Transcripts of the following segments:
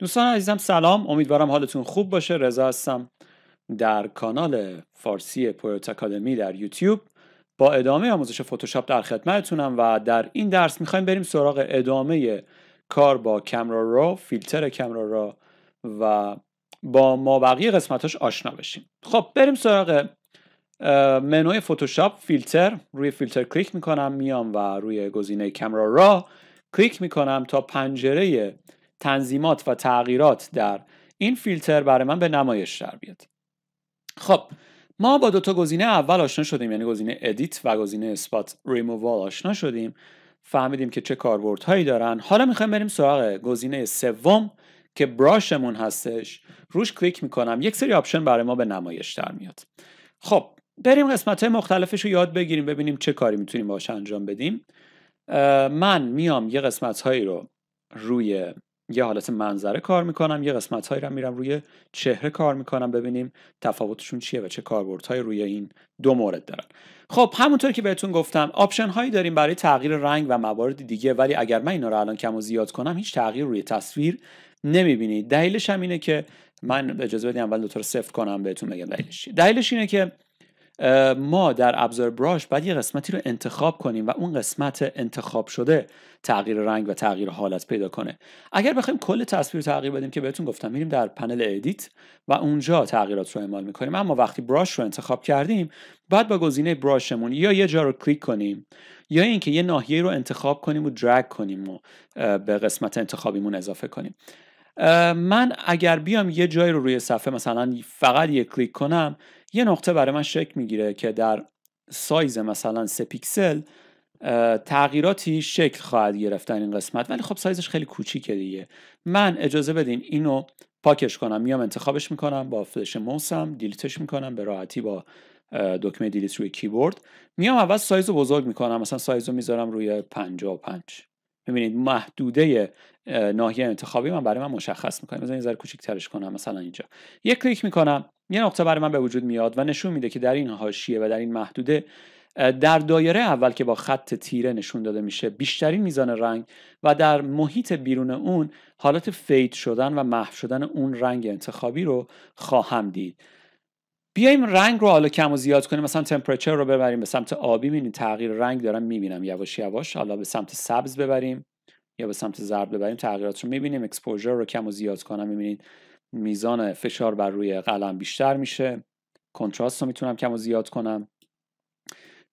دوستان عزیزم سلام امیدوارم حالتون خوب باشه رضا هستم در کانال فارسی پویوت اکادمی در یوتیوب با ادامه آموزش فتوشاپ در خدمتتونم و در این درس میخوایم بریم سراغ ادامه کار با کمرا را فیلتر کمرا را و با ما بقیه قسمتاش آشنا بشیم خب بریم سراغ منوی فتوشاپ فیلتر روی فیلتر کلیک میکنم میام و روی گزینه کمرا را کلیک میکنم تا پنجره تنظیمات و تغییرات در این فیلتر برای من به نمایش در بیاد خب ما با دو تا گزینه اول آشنا شدیم یعنی گزینه ادیت و گزینه اسپات ریمووال آشنا شدیم فهمیدیم که چه کاربردهایی دارن حالا میخوایم بریم سراغ گزینه سوم که براشمون هستش روش کلیک میکنم یک سری آپشن برای ما به نمایش در میاد خب بریم قسمت های مختلفش رو یاد بگیریم ببینیم چه کاری میتونیم باش انجام بدیم من میام یه قسمت هایی رو روی یه حالت منظره کار میکنم یه قسمت هایی رو میرم روی چهره کار میکنم ببینیم تفاوتشون چیه و چه کاربردهایی روی این دو مورد دارن خب همونطور که بهتون گفتم آپشن هایی داریم برای تغییر رنگ و موارد دیگه ولی اگر من اینا رو الان کم و زیاد کنم هیچ تغییر روی تصویر نمیبینید دلیلش هم اینه که من اجازه بدیم اول دو رو صفر کنم بهتون بگم دلیلش دلیلش اینه که ما در ابزار براش باید یه قسمتی رو انتخاب کنیم و اون قسمت انتخاب شده تغییر رنگ و تغییر حالت پیدا کنه اگر بخوایم کل تصویر رو تغییر بدیم که بهتون گفتم میریم در پنل ادیت و اونجا تغییرات رو اعمال میکنیم اما وقتی براش رو انتخاب کردیم بعد با گزینه براشمون یا یه جا رو کلیک کنیم یا اینکه یه ناحیه رو انتخاب کنیم و درگ کنیم و به قسمت انتخابیمون اضافه کنیم من اگر بیام یه جایی رو روی صفحه مثلا فقط یه کلیک کنم یه نقطه برای من شکل میگیره که در سایز مثلا سه پیکسل تغییراتی شکل خواهد گرفت این قسمت ولی خب سایزش خیلی کوچیکه دیگه من اجازه بدین اینو پاکش کنم میام انتخابش میکنم با فلش موسم دیلیتش میکنم به راحتی با دکمه دیلیت روی کیبورد میام اول سایز رو بزرگ میکنم مثلا سایز رو میذارم روی 55 ببینید محدوده ناحیه انتخابی من برای من مشخص میکنه مثلا این ذره کوچیک‌ترش کنم مثلا اینجا یک کلیک میکنم یه نقطه برای من به وجود میاد و نشون میده که در این حاشیه و در این محدوده در دایره اول که با خط تیره نشون داده میشه بیشترین میزان رنگ و در محیط بیرون اون حالت فید شدن و محو شدن اون رنگ انتخابی رو خواهم دید بیایم رنگ رو حالا کم و زیاد کنیم مثلا تمپرچر رو ببریم به سمت آبی میبینیم تغییر رنگ دارم میبینم یواش یواش حالا به سمت سبز ببریم یا به سمت زرد ببریم تغییرات رو میبینیم اکسپوژر رو کم و زیاد کنم میبینید میزان فشار بر روی قلم بیشتر میشه کنتراست رو میتونم کم و زیاد کنم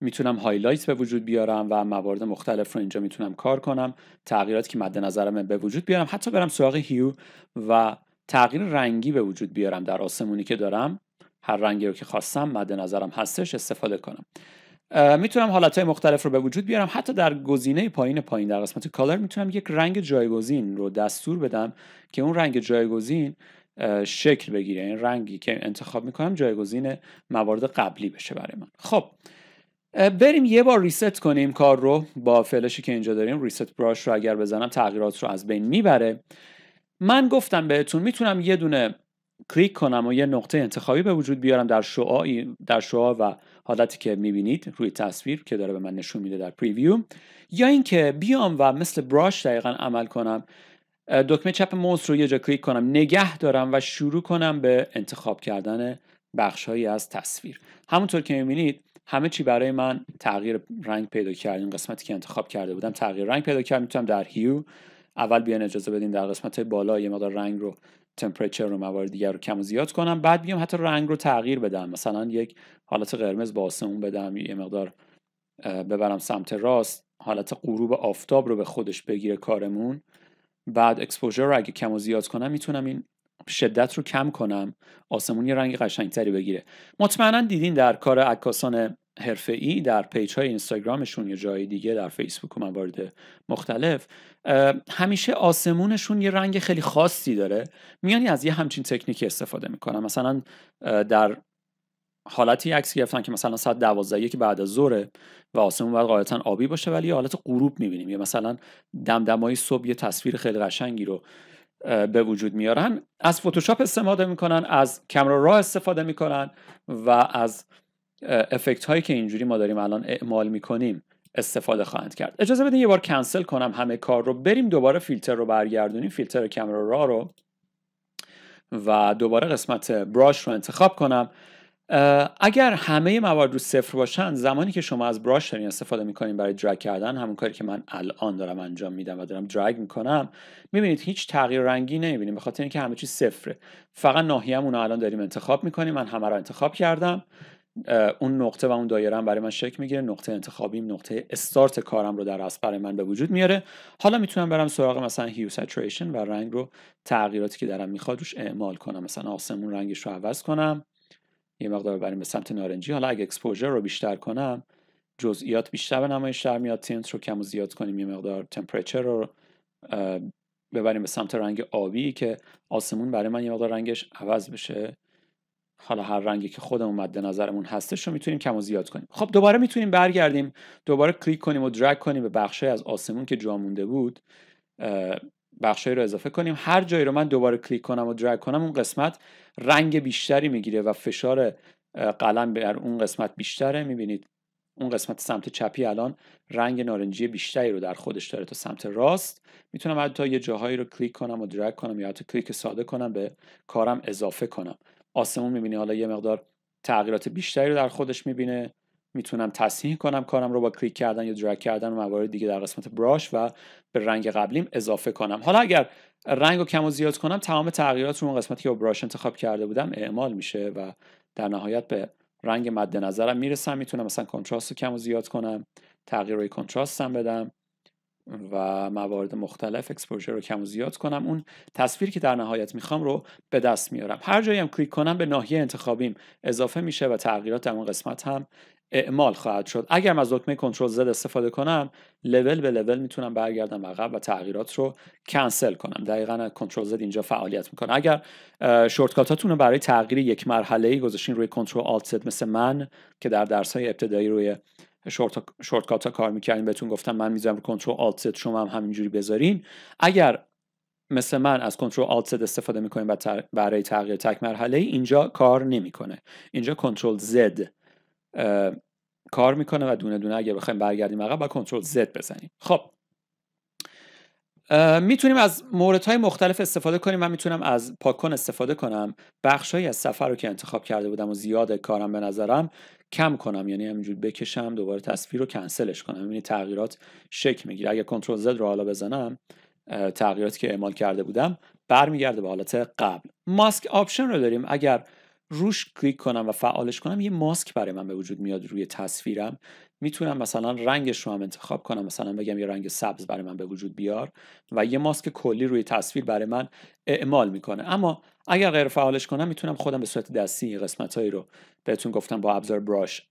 میتونم هایلایت به وجود بیارم و موارد مختلف رو اینجا میتونم کار کنم تغییراتی که مد نظرم به وجود بیارم حتی برم سراغ هیو و تغییر رنگی به وجود بیارم در آسمونی که دارم هر رنگی رو که خواستم مد نظرم هستش استفاده کنم میتونم حالت های مختلف رو به وجود بیارم حتی در گزینه پایین پایین در قسمت کالر میتونم یک رنگ جایگزین رو دستور بدم که اون رنگ جایگزین شکل بگیره این یعنی رنگی که انتخاب میکنم جایگزین موارد قبلی بشه برای من خب بریم یه بار ریست کنیم کار رو با فلشی که اینجا داریم ریست براش رو اگر بزنم تغییرات رو از بین میبره من گفتم بهتون میتونم یه دونه کلیک کنم و یه نقطه انتخابی به وجود بیارم در شعاع در شعاع و حالتی که میبینید روی تصویر که داره به من نشون میده در پریویو یا اینکه بیام و مثل براش دقیقا عمل کنم دکمه چپ موس رو یه جا کلیک کنم نگه دارم و شروع کنم به انتخاب کردن بخش هایی از تصویر همونطور که میبینید همه چی برای من تغییر رنگ پیدا کرد این قسمتی که انتخاب کرده بودم تغییر رنگ پیدا کرد میتونم در هیو اول بیان اجازه بدین در قسمت بالا یه رنگ رو تمپرچر رو موارد دیگر رو کم و زیاد کنم بعد بیام حتی رنگ رو تغییر بدم مثلا یک حالت قرمز با آسمون بدم یه مقدار ببرم سمت راست حالت غروب آفتاب رو به خودش بگیره کارمون بعد اکسپوژر رو اگه کم و زیاد کنم میتونم این شدت رو کم کنم آسمون یه رنگ قشنگتری بگیره مطمئنا دیدین در کار عکاسان ای در پیج های اینستاگرامشون یا جای دیگه در فیسبوک و موارد مختلف همیشه آسمونشون یه رنگ خیلی خاصی داره میانی از یه همچین تکنیکی استفاده میکنن مثلا در حالتی عکس گرفتن که مثلا ساعت دوازده که بعد از ظهره و آسمون باید غالبا آبی باشه ولی حالت غروب میبینیم یا مثلا دمدمای صبح یه تصویر خیلی قشنگی رو به وجود میارن از فتوشاپ استفاده میکنن از کمرا را استفاده میکنن و از افکت هایی که اینجوری ما داریم الان اعمال میکنیم استفاده خواهند کرد اجازه بدین یه بار کنسل کنم همه کار رو بریم دوباره فیلتر رو برگردونیم فیلتر کامرا را رو و دوباره قسمت براش رو انتخاب کنم اگر همه موارد رو صفر باشن زمانی که شما از براش دارین استفاده میکنین برای درگ کردن همون کاری که من الان دارم انجام میدم و دارم درگ میکنم میبینید هیچ تغییر رنگی نمیبینیم به خاطر اینکه همه چیز صفره فقط ناحیه‌مون رو الان داریم انتخاب میکنیم من همه انتخاب کردم اون نقطه و اون دایره هم برای من شکل میگیره نقطه انتخابیم نقطه استارت کارم رو در اصل برای من به وجود میاره حالا میتونم برم سراغ مثلا هیو ساتوریشن و رنگ رو تغییراتی که درم میخواد روش اعمال کنم مثلا آسمون رنگش رو عوض کنم یه مقدار بریم به سمت نارنجی حالا اگه اکسپوژر رو بیشتر کنم جزئیات بیشتر به نمایش در میاد تینت رو کم و زیاد کنیم یه مقدار تمپرچر رو ببریم به سمت رنگ آبی که آسمون برای من یه مقدار رنگش عوض بشه حالا هر رنگی که خودمون مد نظرمون هستش رو میتونیم کم و زیاد کنیم خب دوباره میتونیم برگردیم دوباره کلیک کنیم و درگ کنیم به بخشی از آسمون که جا مونده بود بخشی رو اضافه کنیم هر جایی رو من دوباره کلیک کنم و درگ کنم اون قسمت رنگ بیشتری میگیره و فشار قلم بر اون قسمت بیشتره میبینید اون قسمت سمت چپی الان رنگ نارنجی بیشتری رو در خودش داره تا سمت راست میتونم حتی یه جاهایی رو کلیک کنم و درگ کنم یا حتی کلیک ساده کنم به کارم اضافه کنم آسمون میبینی حالا یه مقدار تغییرات بیشتری رو در خودش میبینه میتونم تصحیح کنم کارم رو با کلیک کردن یا درگ کردن و موارد دیگه در قسمت براش و به رنگ قبلیم اضافه کنم حالا اگر رنگ رو کم و زیاد کنم تمام تغییرات رو اون قسمتی که با براش انتخاب کرده بودم اعمال میشه و در نهایت به رنگ مد نظرم میرسم میتونم مثلا کنتراست رو کم و زیاد کنم تغییر روی کنتراستم بدم و موارد مختلف اکسپوژر رو کم و زیاد کنم اون تصویر که در نهایت میخوام رو به دست میارم هر جایی هم کلیک کنم به ناحیه انتخابیم اضافه میشه و تغییرات در اون قسمت هم اعمال خواهد شد اگر از دکمه کنترل زد استفاده کنم لول به لول میتونم برگردم عقب و تغییرات رو کنسل کنم دقیقا کنترل زد اینجا فعالیت میکنه اگر هاتون رو برای تغییر یک مرحله ای گذاشتین روی کنترل آلت مثل من که در درس های ابتدایی روی شورت کات ها کار میکردین بهتون گفتم من میذارم کنترل آلت زد شما هم همینجوری بذارین اگر مثل من از کنترل آلت زد استفاده میکنین برای تغییر تک مرحله اینجا کار نمیکنه اینجا کنترل زد کار میکنه و دونه دونه اگر بخوایم برگردیم عقب با کنترل زد بزنیم خب میتونیم از موردهای مختلف استفاده کنیم من میتونم از پاکون استفاده کنم های از سفر رو که انتخاب کرده بودم و زیاد کارم به نظرم کم کنم یعنی همینجور بکشم دوباره تصویر رو کنسلش کنم یعنی تغییرات شک میگیره اگر کنترل زد رو حالا بزنم تغییراتی که اعمال کرده بودم برمیگرده به حالت قبل ماسک آپشن رو داریم اگر روش کلیک کنم و فعالش کنم یه ماسک برای من به وجود میاد روی تصویرم میتونم مثلا رنگش رو هم انتخاب کنم مثلا بگم یه رنگ سبز برای من به وجود بیار و یه ماسک کلی روی تصویر برای من اعمال میکنه اما اگر غیر فعالش کنم میتونم خودم به صورت دستی قسمت هایی رو بهتون گفتم با ابزار براش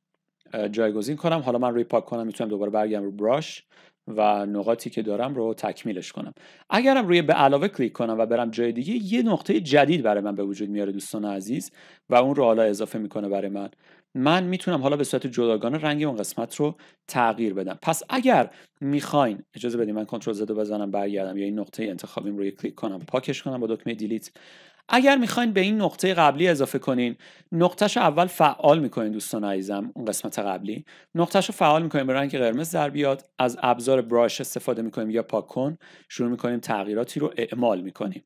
جایگزین کنم حالا من روی پاک کنم میتونم دوباره برگردم رو براش و نقاطی که دارم رو تکمیلش کنم اگرم روی به علاوه کلیک کنم و برم جای دیگه یه نقطه جدید برای من به وجود میاره دوستان عزیز و اون رو حالا اضافه میکنه برای من من میتونم حالا به صورت جداگانه رنگ اون قسمت رو تغییر بدم پس اگر میخواین اجازه بدید من کنترل زد بزنم برگردم یا این نقطه انتخابیم روی کلیک کنم پاکش کنم با دکمه دیلیت اگر میخواین به این نقطه قبلی اضافه کنین نقطهش اول فعال میکنین دوستان عزیزم اون قسمت قبلی نقطهش رو فعال میکنین به رنگ قرمز در بیاد از ابزار براش استفاده میکنیم یا پاک کن شروع میکنیم تغییراتی رو اعمال میکنیم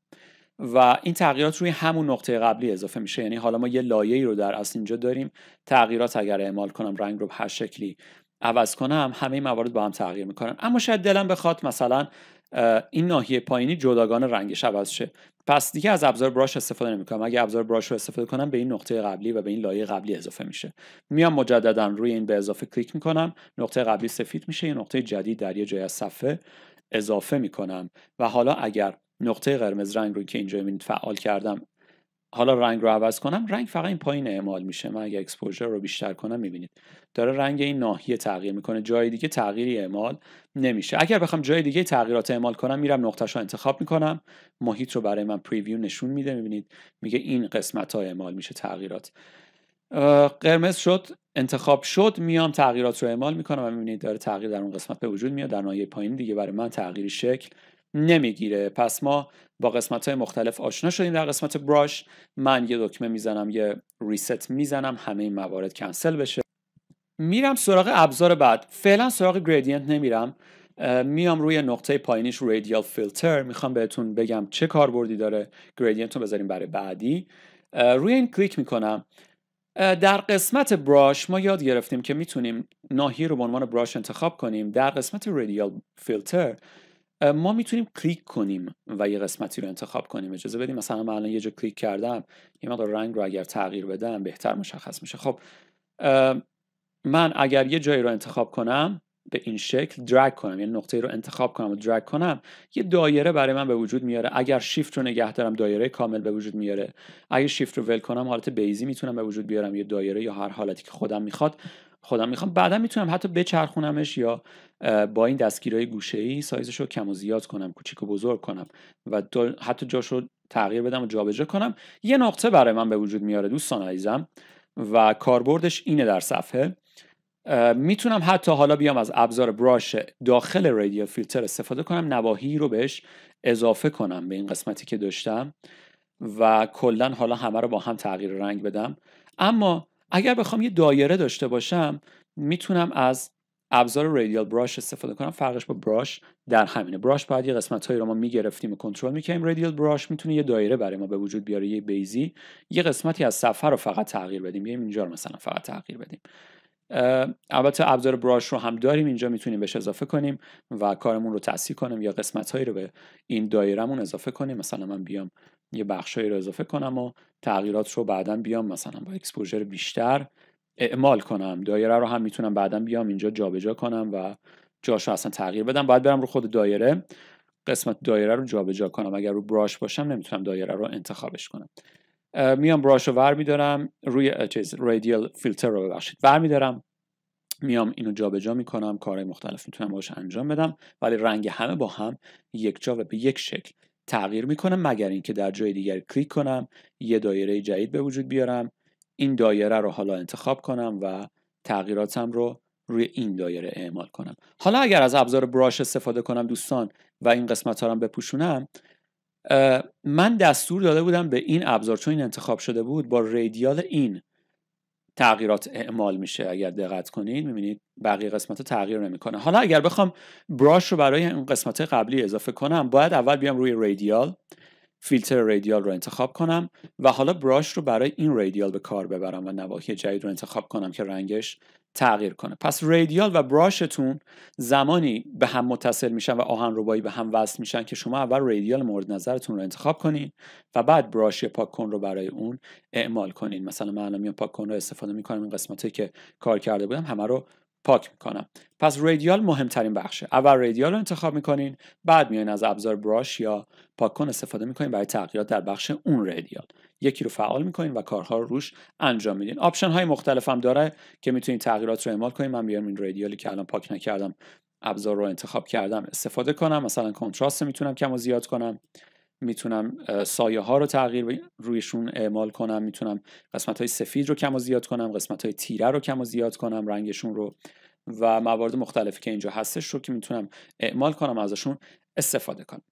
و این تغییرات روی همون نقطه قبلی اضافه میشه یعنی حالا ما یه لایه ای رو در اصل اینجا داریم تغییرات اگر اعمال کنم رنگ رو به هر شکلی عوض کنم همه موارد با هم تغییر میکنن اما شاید دلم بخواد مثلا این ناحیه پایینی جداگان رنگش عوض شه پس دیگه از ابزار براش استفاده نمیکنم اگه ابزار براش رو استفاده کنم به این نقطه قبلی و به این لایه قبلی اضافه میشه میام مجددا روی این به اضافه کلیک میکنم نقطه قبلی سفید میشه یه نقطه جدید در یه جای از صفحه اضافه میکنم و حالا اگر نقطه قرمز رنگ رو که اینجا میبینید فعال کردم حالا رنگ رو عوض کنم رنگ فقط این پایین اعمال میشه من اگه اکسپوژر رو بیشتر کنم میبینید داره رنگ این ناحیه تغییر میکنه جای دیگه تغییری اعمال نمیشه اگر بخوام جای دیگه تغییرات اعمال کنم میرم نقطه‌شو رو انتخاب میکنم محیط رو برای من پریویو نشون میده میبینید میگه این قسمت ها اعمال میشه تغییرات قرمز شد انتخاب شد میام تغییرات رو اعمال میکنم و میبینید داره تغییر در اون قسمت به وجود میاد در ناحیه پایین دیگه برای من تغییر شکل نمیگیره پس ما با قسمت های مختلف آشنا شدیم در قسمت براش من یه دکمه میزنم یه ریست میزنم همه این موارد کنسل بشه میرم سراغ ابزار بعد فعلا سراغ گریدینت نمیرم میام روی نقطه پایینیش رادیال فیلتر میخوام بهتون بگم چه کاربردی داره گریدینت رو بذاریم برای بعدی روی این کلیک میکنم در قسمت براش ما یاد گرفتیم که میتونیم ناحیه رو به عنوان براش انتخاب کنیم در قسمت رادیال فیلتر ما میتونیم کلیک کنیم و یه قسمتی رو انتخاب کنیم اجازه بدیم مثلا من الان یه جا کلیک کردم یه مقدار رنگ رو اگر تغییر بدم بهتر مشخص میشه خب من اگر یه جایی رو انتخاب کنم به این شکل درگ کنم یعنی نقطه رو انتخاب کنم و درگ کنم یه دایره برای من به وجود میاره اگر شیفت رو نگه دارم دایره کامل به وجود میاره اگر شیفت رو ول کنم حالت بیزی میتونم به وجود بیارم یه دایره یا هر حالتی که خودم میخواد خودم میخوام بعدا میتونم حتی بچرخونمش یا با این دستگیرهای گوشه ای سایزش رو کم و زیاد کنم کوچیک و بزرگ کنم و حتی جاش رو تغییر بدم و جابجا کنم یه نقطه برای من به وجود میاره دوستان عزیزم و کاربردش اینه در صفحه میتونم حتی حالا بیام از ابزار براش داخل رادیو فیلتر استفاده کنم نواهی رو بهش اضافه کنم به این قسمتی که داشتم و کلا حالا همه رو با هم تغییر رنگ بدم اما اگر بخوام یه دایره داشته باشم میتونم از ابزار رادیال براش استفاده کنم فرقش با براش در همینه براش بعد یه قسمت هایی رو ما میگرفتیم و کنترل میکنیم رادیال براش میتونه یه دایره برای ما به وجود بیاره یه بیزی یه قسمتی از صفحه رو فقط تغییر بدیم بیایم اینجا رو مثلا فقط تغییر بدیم البته ابزار براش رو هم داریم اینجا میتونیم بهش اضافه کنیم و کارمون رو تصحیح کنیم یا قسمت هایی رو به این دایرهمون اضافه کنیم مثلا من بیام یه بخشهایی رو اضافه کنم و تغییرات رو بعدا بیام مثلا با اکسپوژر بیشتر اعمال کنم دایره رو هم میتونم بعدا بیام اینجا جابجا جا کنم و جاش اصلا تغییر بدم باید برم رو خود دایره قسمت دایره رو جابجا کنم اگر رو براش باشم نمیتونم دایره رو انتخابش کنم میام براش رو ور میدارم روی چیز رادیال فیلتر رو ببخشید ور میدارم میام اینو جابجا میکنم کارهای مختلف میتونم باش انجام بدم ولی رنگ همه با هم یکجا و به یک شکل تغییر میکنم مگر اینکه در جای دیگر کلیک کنم یه دایره جدید به وجود بیارم این دایره رو حالا انتخاب کنم و تغییراتم رو روی این دایره اعمال کنم حالا اگر از ابزار براش استفاده کنم دوستان و این قسمت ها رو بپوشونم من دستور داده بودم به این ابزار چون این انتخاب شده بود با ریدیال این تغییرات اعمال میشه اگر دقت کنید میبینید بقیه قسمت تغییر نمیکنه حالا اگر بخوام براش رو برای این قسمت قبلی اضافه کنم باید اول بیام روی رادیال فیلتر رادیال رو انتخاب کنم و حالا براش رو برای این رادیال به کار ببرم و نواحی جدید رو انتخاب کنم که رنگش تغییر کنه پس ریدیال و براشتون زمانی به هم متصل میشن و آهن ربایی به هم وصل میشن که شما اول ریدیال مورد نظرتون رو انتخاب کنین و بعد براش پاک کن رو برای اون اعمال کنین مثلا من الان میام پاک کن رو استفاده میکنم این قسمتی که کار کرده بودم همه رو پاک میکنم پس رادیال مهمترین بخشه اول ریدیال رو انتخاب میکنین بعد میایین از ابزار براش یا پاک کن استفاده میکنین برای تغییرات در بخش اون ریدیال یکی رو فعال میکنین و کارها رو روش انجام میدین آپشن های مختلف هم داره که میتونین تغییرات رو اعمال کنین من میارم این ریدیالی که الان پاک نکردم ابزار رو انتخاب کردم استفاده کنم مثلا کنتراست میتونم کم و زیاد کنم میتونم سایه ها رو تغییر رویشون اعمال کنم میتونم قسمت های سفید رو کم و زیاد کنم قسمت های تیره رو کم و زیاد کنم رنگشون رو و موارد مختلفی که اینجا هستش رو که میتونم اعمال کنم ازشون استفاده کنم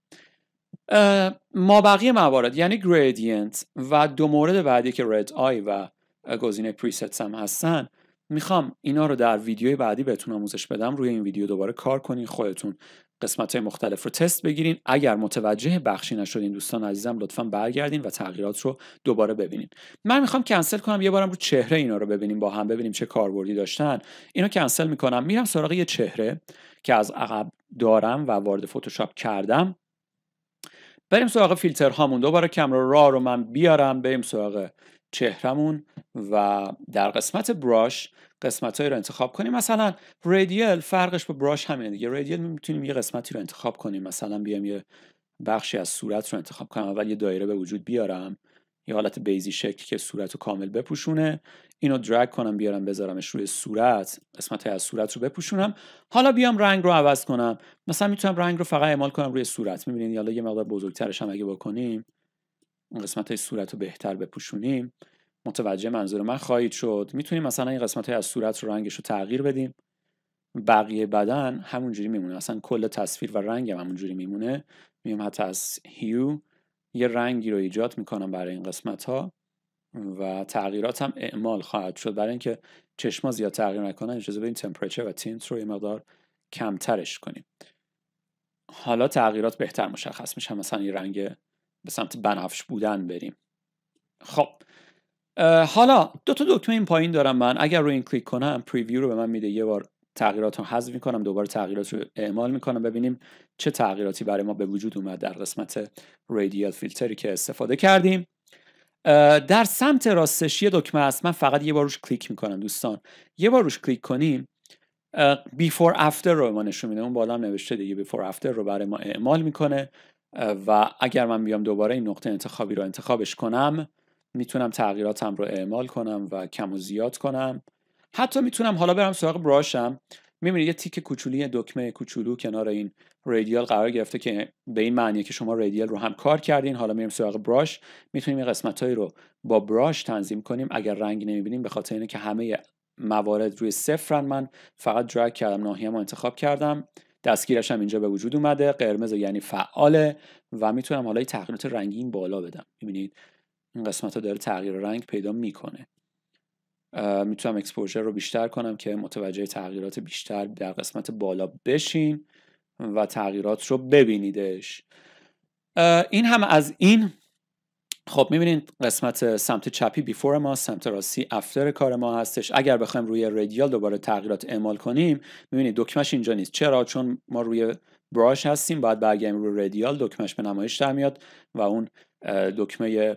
ما بقیه موارد یعنی gradient و دو مورد بعدی که red eye و گزینه presets هم هستن میخوام اینا رو در ویدیوی بعدی بهتون آموزش بدم روی این ویدیو دوباره کار کنین خودتون قسمت های مختلف رو تست بگیرین اگر متوجه بخشی نشدین دوستان عزیزم لطفا برگردین و تغییرات رو دوباره ببینین من میخوام کنسل کنم یه بارم رو چهره اینا رو ببینیم با هم ببینیم چه کاربردی داشتن اینو کنسل میکنم میرم سراغ یه چهره که از عقب دارم و وارد فتوشاپ کردم بریم سراغ فیلتر هامون دوباره کمرو را رو من بیارم بریم سراغ چهرمون و در قسمت براش قسمت رو انتخاب کنیم مثلا رادیال فرقش با براش همینه دیگه رادیال میتونیم یه قسمتی رو انتخاب کنیم مثلا بیام یه بخشی از صورت رو انتخاب کنم اول یه دایره به وجود بیارم یه حالت بیزی شکل که صورت رو کامل بپوشونه اینو درگ کنم بیارم بذارمش روی صورت قسمت از صورت رو بپوشونم حالا بیام رنگ رو عوض کنم مثلا میتونم رنگ رو فقط اعمال کنم روی صورت میبینین حالا یه مقدار بزرگترش هم اگه بکنیم قسمت های صورت رو بهتر بپوشونیم متوجه منظور من خواهید شد میتونیم مثلا این قسمت های از صورت رو رنگش رو تغییر بدیم بقیه بدن همونجوری میمونه اصلا کل تصویر و رنگ هم همونجوری میمونه میام حتی از هیو یه رنگی رو ایجاد میکنم برای این قسمت ها و تغییرات هم اعمال خواهد شد برای اینکه چشما زیاد تغییر نکنن اجازه بدیم تمپرچر و تینت رو یه مقدار کمترش کنیم حالا تغییرات بهتر مشخص میشن مثلا این رنگ به سمت بنفش بودن بریم خب حالا دو تا دکمه این پایین دارم من اگر روی این کلیک کنم پریویو رو به من میده یه بار تغییرات رو حذف میکنم دوباره تغییرات رو اعمال میکنم ببینیم چه تغییراتی برای ما به وجود اومد در قسمت رادیال فیلتری که استفاده کردیم در سمت راستش یه دکمه هست من فقط یه بار روش کلیک میکنم دوستان یه بار روش کلیک کنیم بیفور افتر رو به ما نشون میده اون بالا نوشته دیگه بیفور افتر رو برای ما اعمال میکنه و اگر من بیام دوباره این نقطه انتخابی رو انتخابش کنم میتونم تغییراتم رو اعمال کنم و کم و زیاد کنم حتی میتونم حالا برم سراغ براشم میبینید یه تیک کوچولی دکمه کوچولو کنار این رادیال قرار گرفته که به این معنیه که شما رادیال رو هم کار کردین حالا میریم سراغ براش میتونیم این قسمت هایی رو با براش تنظیم کنیم اگر رنگ نمیبینیم به خاطر اینه که همه موارد روی صفرن من فقط درگ کردم ناحیه‌مو انتخاب کردم دستگیرش هم اینجا به وجود اومده قرمز یعنی فعاله و میتونم حالا تغییرات رنگی این بالا بدم میبینید این قسمت ها داره تغییر رنگ پیدا میکنه میتونم اکسپوژر رو بیشتر کنم که متوجه تغییرات بیشتر در قسمت بالا بشین و تغییرات رو ببینیدش این هم از این خب میبینید قسمت سمت چپی بیفور ما سمت راستی افتر کار ما هستش اگر بخوایم روی رادیال دوباره تغییرات اعمال کنیم میبینید دکمش اینجا نیست چرا چون ما روی براش هستیم باید برگردیم روی رادیال دکمش به نمایش در میاد و اون دکمه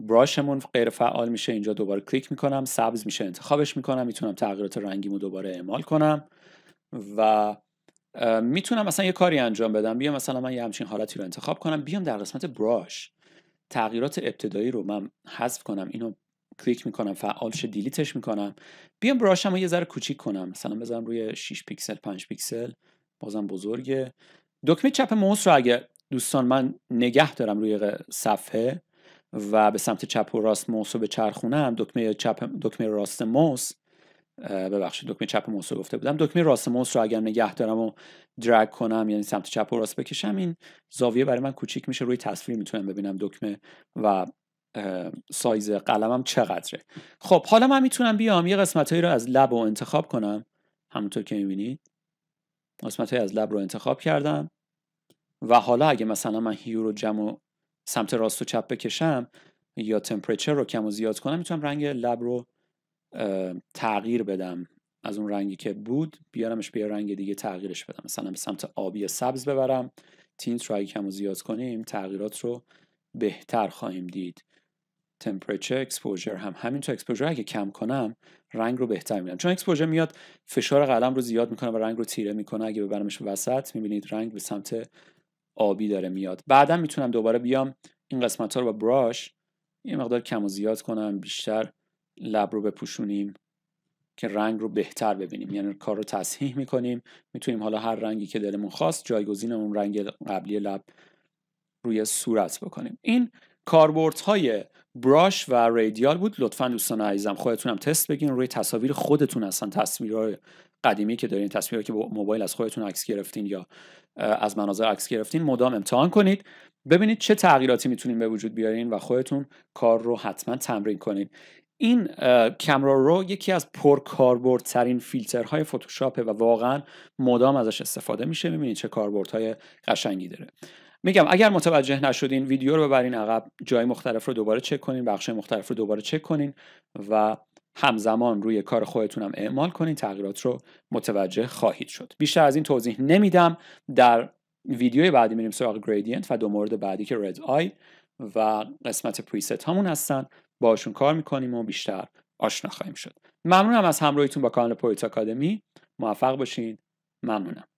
براشمون غیر فعال میشه اینجا دوباره کلیک میکنم سبز میشه انتخابش میکنم میتونم تغییرات رنگیمو دوباره اعمال کنم و میتونم مثلا یه کاری انجام بدم بیام مثلا من یه همچین حالتی رو انتخاب کنم بیام در قسمت براش تغییرات ابتدایی رو من حذف کنم اینو کلیک میکنم فعالش دیلیتش میکنم بیام براشم رو یه ذره کوچیک کنم مثلا بذارم روی 6 پیکسل 5 پیکسل بازم بزرگه دکمه چپ موس رو اگه دوستان من نگه دارم روی صفحه و به سمت چپ و راست موس رو به چرخونم دکمه چپ دکمه راست موس ببخشید دکمه چپ موس رو گفته بودم دکمه راست موس رو اگر نگه دارم و درگ کنم یعنی سمت چپ و راست بکشم این زاویه برای من کوچیک میشه روی تصویر میتونم ببینم دکمه و سایز قلمم چقدره خب حالا من میتونم بیام یه قسمت هایی رو از لب رو انتخاب کنم همونطور که میبینید قسمت های از لب رو انتخاب کردم و حالا اگه مثلا من هیو رو جمع سمت راست و چپ بکشم یا تمپریچر رو کم و زیاد کنم میتونم رنگ لب رو تغییر بدم از اون رنگی که بود بیارمش به رنگ دیگه تغییرش بدم مثلا به سمت آبی یا سبز ببرم تینت رو اگه کم و زیاد کنیم تغییرات رو بهتر خواهیم دید تمپرچر اکسپوژر هم همینطور اکسپوژر اگه کم کنم رنگ رو بهتر میبینم چون اکسپوژر میاد فشار قلم رو زیاد میکنه و رنگ رو تیره میکنه اگه ببرمش وسط میبینید رنگ به سمت آبی داره میاد بعدا میتونم دوباره بیام این قسمت ها رو با براش یه مقدار کم و زیاد کنم بیشتر لب رو بپوشونیم که رنگ رو بهتر ببینیم یعنی کار رو تصحیح میکنیم میتونیم حالا هر رنگی که دلمون خواست جایگزین اون رنگ قبلی لب روی صورت بکنیم این های براش و ریدیال بود لطفا دوستان عزیزم خودتونم تست بگین روی تصاویر خودتون اصلا تصویرهای قدیمی که دارین تصویرهایی که با موبایل از خودتون عکس گرفتین یا از مناظر عکس گرفتین مدام امتحان کنید ببینید چه تغییراتی میتونیم به وجود بیارین و خودتون کار رو حتما تمرین کنید این کمرا رو یکی از پرکاربردترین فیلترهای فتوشاپه و واقعا مدام ازش استفاده میشه میبینید چه کاربردهای قشنگی داره میگم اگر متوجه نشدین ویدیو رو ببرین عقب جای مختلف رو دوباره چک کنین بخش مختلف رو دوباره چک کنین و همزمان روی کار خودتونم اعمال کنین تغییرات رو متوجه خواهید شد بیشتر از این توضیح نمیدم در ویدیو بعدی میریم سراغ گریدینت و دو مورد بعدی که رد آی و قسمت پریست همون هستن باشون کار میکنیم و بیشتر آشنا خواهیم شد ممنونم از همراهیتون با کانال پویت آکادمی موفق باشین ممنونم